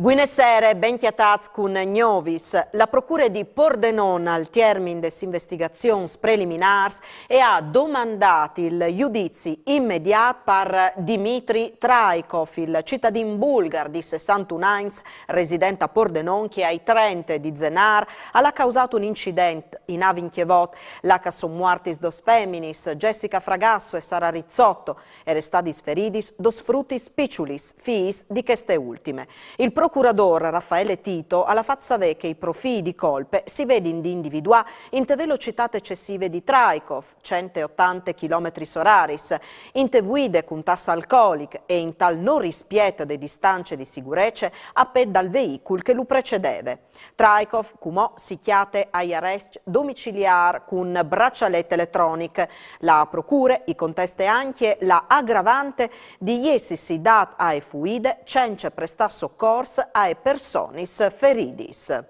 Buonasera, benchiatatscun Gnovis. La procura di Pordenone al termine des investigazioni preliminars e ha domandato il giudizio immediato per Dimitri Traikov, il cittadino bulgaro di 61 anni, residente a Pordenone, che ai 30 di Zenar ha causato un incidente in Inavin Chievot, Laca Sommuartis dos Feminis, Jessica Fragasso e Sara Rizzotto, Erestadis Feridis dos Frutis Picciulis, fiis di queste ultime. Il procuratore Raffaele Tito alla fazza vecchia i profili di colpe si vede in individua in te velocitate eccessive di Traikov, 180 km oraris, in te guide con tassa alcolic e in tal non rispieta de distanze di sicurezza a dal veicolo che lo precedeva. Traikov cumò si chiate agli arresti domiciliare con braccialette elettroniche. La procura i conteste anche la aggravante di essersi dat a fuide cence prestà soccorso a personis feridis.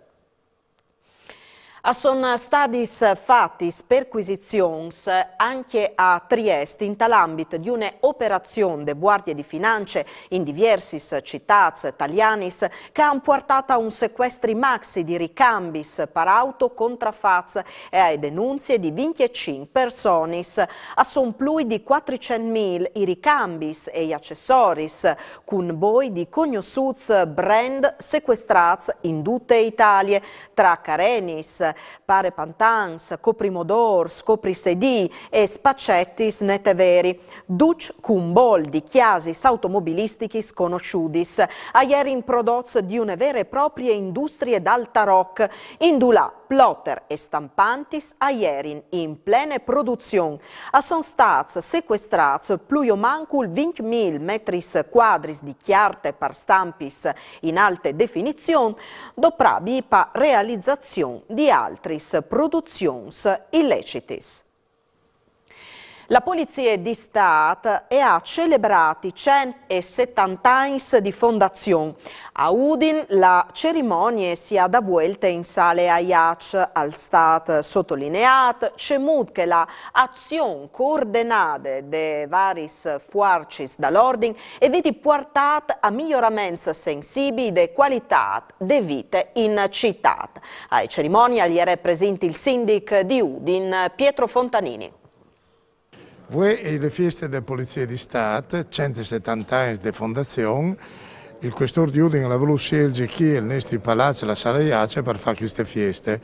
A Sono stati fatti perquisizioni anche a Trieste in tal ambito di un'operazione de Guardie di Finance in diversis cittaz italianis che ha portato a un sequestri maxi di ricambis per auto contraffaz e a denunzie di 25 personis. A son plui di 400.000 i ricambis e gli accessoris con boi di cognosuz brand sequestrats in tutte Italie tra carenis, pare pantans, coprimodors, coprisedi e spacciati Scetis neteveri, duc cumboldi, chiasis automobilistichis conosciudis, aierin prodoz di una vera e propria industrie d'alta rock. Indula plotter e stampantis aierin in plene produzione. A son stats sequestrats pluio mancul 20.000 metris quadris di chiarte par stampis in alte definizioni doprabi pa realizzazione di altris produzions illecitis. La Polizia di Stato e ha celebrato i 170 anni di fondazione. A Udin la cerimonia si è avvolta in sale a Iac al Stato sottolineato, c'è che la azione coordinata dei vari fuarcis dall'ordine e vedi portata a miglioramenti sensibili della qualità di vite in città. Ai cerimonia gli era presente il sindac di Udin Pietro Fontanini. Vue e le feste della Polizia di Stato, 170 anni di fondazione, il questore di Udine ha voluto scegliere chi è il nostro palazzo e la sala di Ace, per fare queste feste.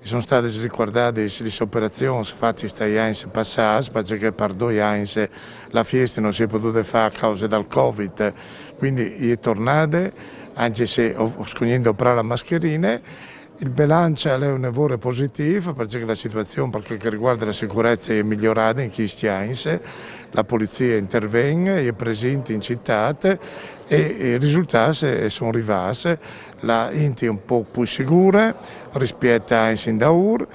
Sono state ricordate le operazioni fatte questi anni passati, perché per due anni la festa non si è potuta fare a causa del Covid, quindi è tornata, anche se ho scogliendo le mascherine, il bilancio è un lavoro positivo perché la situazione per quel che riguarda la sicurezza è migliorata in Chistiainse, la polizia interviene, è presente in città e i risultati sono arrivati, la Inti è un po' più sicura rispetto a Insindaur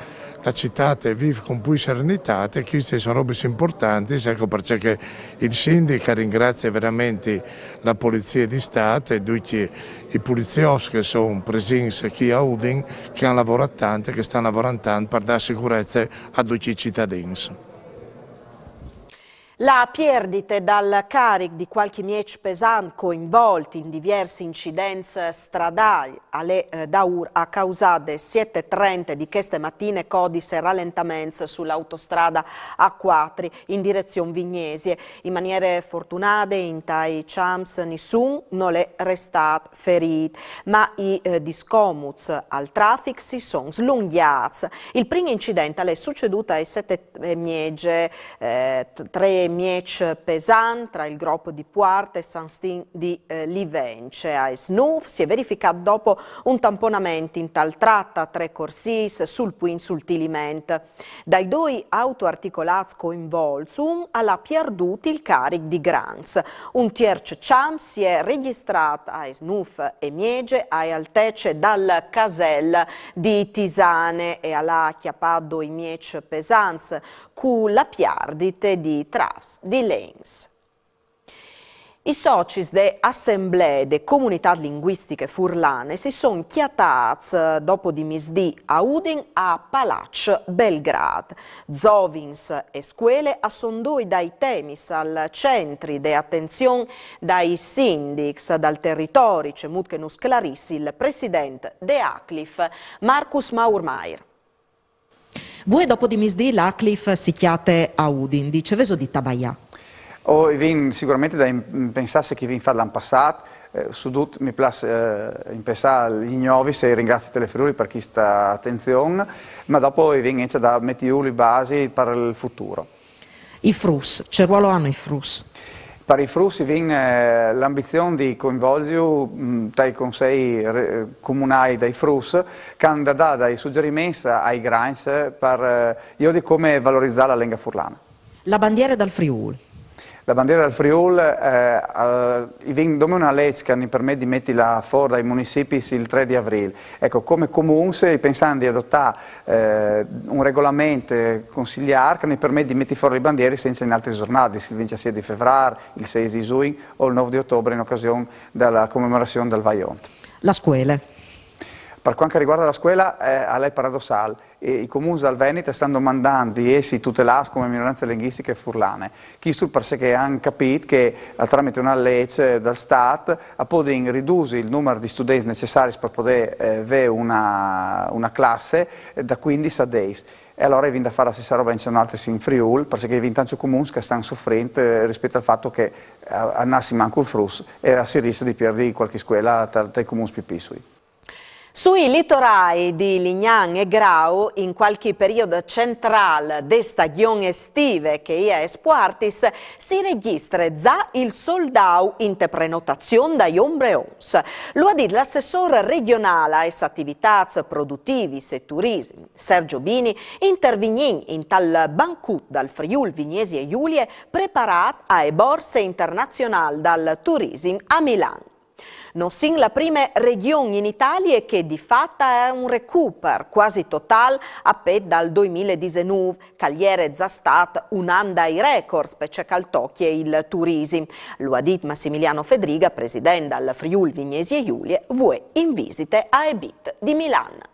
la città vive con più serenità, queste sono robe importanti, ecco perché il sindaco ringrazia veramente la Polizia di Stato e tutti i poliziotti che sono presenti qui a Udin, che hanno lavorato tanto, e che stanno lavorando tanto per dare sicurezza a tutti i cittadini. La perdita dal carico di qualche miec pesante coinvolti in diverse incidenze stradali alle eh, Daur ha causato 7.30 di queste mattine codice rallentamenti sull'autostrada A4 in direzione Vignesie. In maniera fortunata in Tai Chams nessun non è restato ferito, ma i eh, al traffico si sono slunghiati. Il primo incidente è succeduto ai 7 miege, eh, miec pesante tra il gruppo di Puarte e Sanstin di eh, Livence. A Snuf si è verificato dopo un tamponamento in tal tratta tre corsis sul Puin sul Tiliment. Dai due autoarticolati coinvolti alla Pierduti il carico di Granz. Un tierce Cham si è registrato a Snuf e Miege a altece dal Casel di Tisane e alla Chiapado i Miec Pesans con la piardite di Tra Graafs, di Lanes. I soci de Assemblee de Comunità Linguistiche Furlane si sono chiatati eh, dopo di dimisdì a Udin a Palac Belgrad. Zovins e scuole assondoi dai temis al centri de attenzione dai sindics, dal territorio, c'è mutkenus clarissi il presidente de Aclif, Marcus Maurmeier. Voi dopo di Misdi l'Aclif sicchiate a Udin, dice Veso di Tabaia. Oh, vin, sicuramente da pensare che vi fa l'anno passato, eh, sudut mi plas eh, pensare gli ignovi se ringrazio le friuli per chi sta attenzione, ma dopo inizia da mettere le basi per il futuro. I frus, che ruolo hanno i frus? Per i frussi vin eh, l'ambizione di coinvolgere mm, i consigli comunali dei frus che hanno dato dei suggerimenti ai grants per eh, io di come valorizzare la lingua furlana. La bandiera dal Friuli la bandiera del Friul, come eh, eh una legge che permette di metterla fuori dai municipi il 3 di aprile. Ecco, come comune, pensando di adottare eh, un regolamento eh, consigliare che ne permette di mettere fuori le bandiere senza in altre giornate, il 26 di febbraio, il 6 di giugno o il 9 di ottobre in occasione della commemorazione del Vajont. La scuola. Per quanto riguarda la scuola, eh, è paradossale i comuni al Veneto stanno mandando di essi tutelati come minoranze linguistiche furlane. Questo perché hanno capito che eh, tramite una legge dal Stato ha poter ridurre il numero di studenti necessari per poter eh, avere una, una classe eh, da 15 a 10 e allora è viene a fare la stessa roba in Cianaltes in Friul, perché viene tanti comuni che stanno soffrendo eh, rispetto al fatto che eh, annassi manco il frus e si rischia di perdere qualche scuola tra i comuni più piccoli. Sui litorai di Lignan e Grau, in qualche periodo centrale d'estagion estive che è Espuartis, si registra già il soldau in prenotazione da Ombreons. Lo ha detto l'assessore regionale a e attività produttivi e turismo, Sergio Bini, intervignin in tal bancut dal Friul Vignesi e Giulie, preparat a e borse internazionali dal turismo a Milano. Nonsin la prima regione in Italia che di fatto è un recupero quasi totale appena dal 2019. Cagliere za stat un'anda ai record, specie Caltocchi e il Turisi. Lo ha detto Massimiliano Fedriga, presidente al Friuli Vignesi e Giulie, vuoi in visite a Ebit di Milano.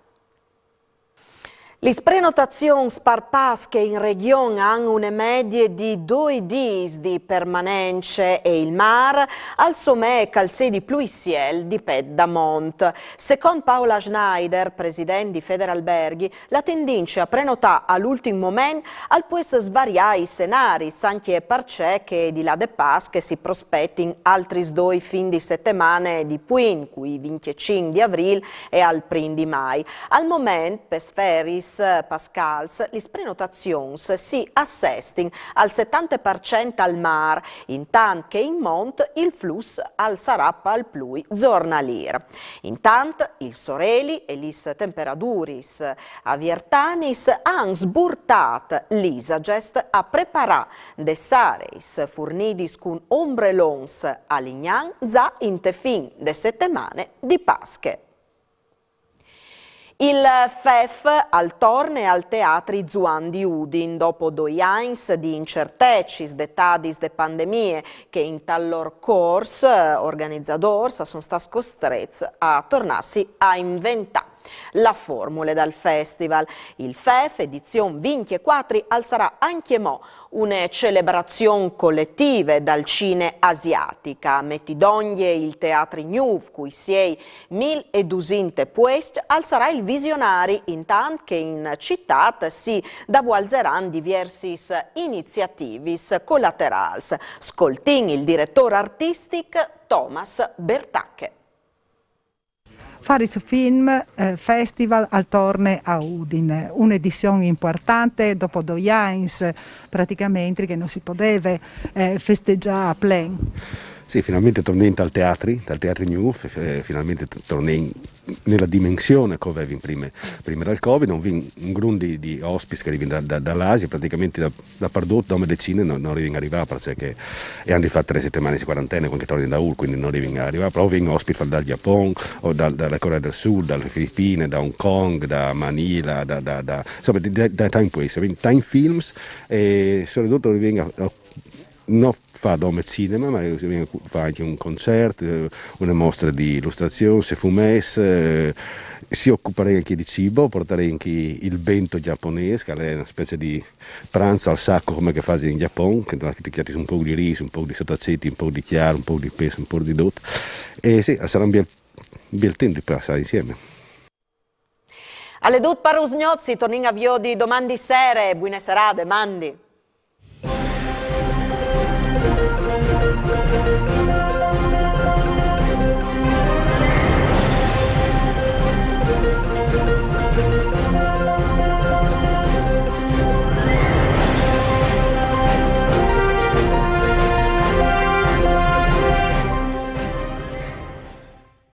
Les prenotazioni parpas che in regione hanno una media di due dis di permanenza e il mar, al somè calcè di pluissiel di Peddamont. Secondo Paola Schneider, presidente di Federalberghi, la tendenza a prenotare all'ultimo momento al può svariare i scenari, anche perché che di là de pas che si prospettano altri due fin di settimane di Puin, cui 25 di aprile e al 1 di mai. Al momento, per sferis, Blaise Pascals, le prenotazioni si assestin al 70% al mar, intanto che in Mont il flus al sarà al plui giornalir. Intanto il soreli e lis temperaduris aviertanis han sburtat l'Isagest a preparare de sareis furnidis cun ombrelons a Lignan za intefin de settimane di Pasche. Il FEF al Torne e al Teatri Zuan di Udin, dopo due anni di incertecis, dettadis de pandemie, che in tallor cors eh, organizzadors sono stati costretti a tornarsi a inventare. La formula dal festival. Il FEF, edizione Vinchi e Quattri, alzerà anche mo una celebrazione collettiva dal cine asiatica. Mettidonie il teatri Nuv, cui siei mil e dusinte puest, alzerà il visionari intanto che in città si davualzeran diversi iniziativi collaterals. Scoltin il direttore artistico Thomas Bertacche. Faris Film eh, Festival al Torne a Udine, un'edizione importante dopo Doyans, praticamente che non si poteva eh, festeggiare a plen. Sì, finalmente tornai in tal teatro tal teatri new, eh, finalmente tornai nella dimensione che avevo prima, prima del Covid, non vi un gruppo di, di ospiti che arrivano da, da, dall'Asia, praticamente da, da Pardotto, da decine non, non arrivano a arrivare, perché è hanno fatto tre settimane di quarantena quando tornano da Ur, quindi non arrivano a arrivare, però vengono ospiti dal Giappone, o dal, dalla Corea del Sud, dalle Filippine, da Hong Kong, da Manila, da, da, da, insomma, da, da, time place, time films, e soprattutto arrivano a non fa Dome Cinema, ma fa anche un concerto, eh, una mostra di illustrazione, se fumes, eh, si occuperei anche di cibo, porterei anche il bento giapponese, che è una specie di pranzo al sacco come che fai in Giappone, che ti chiedi un po' di riso, un po' di sottaceti, un po' di chiaro, un po' di peso, un po' di dot. E sì, sarà un bel, bel tempo di passare insieme. Alle dut parugnozzi, tornin a vio di domandi sere, buone serate, mandi.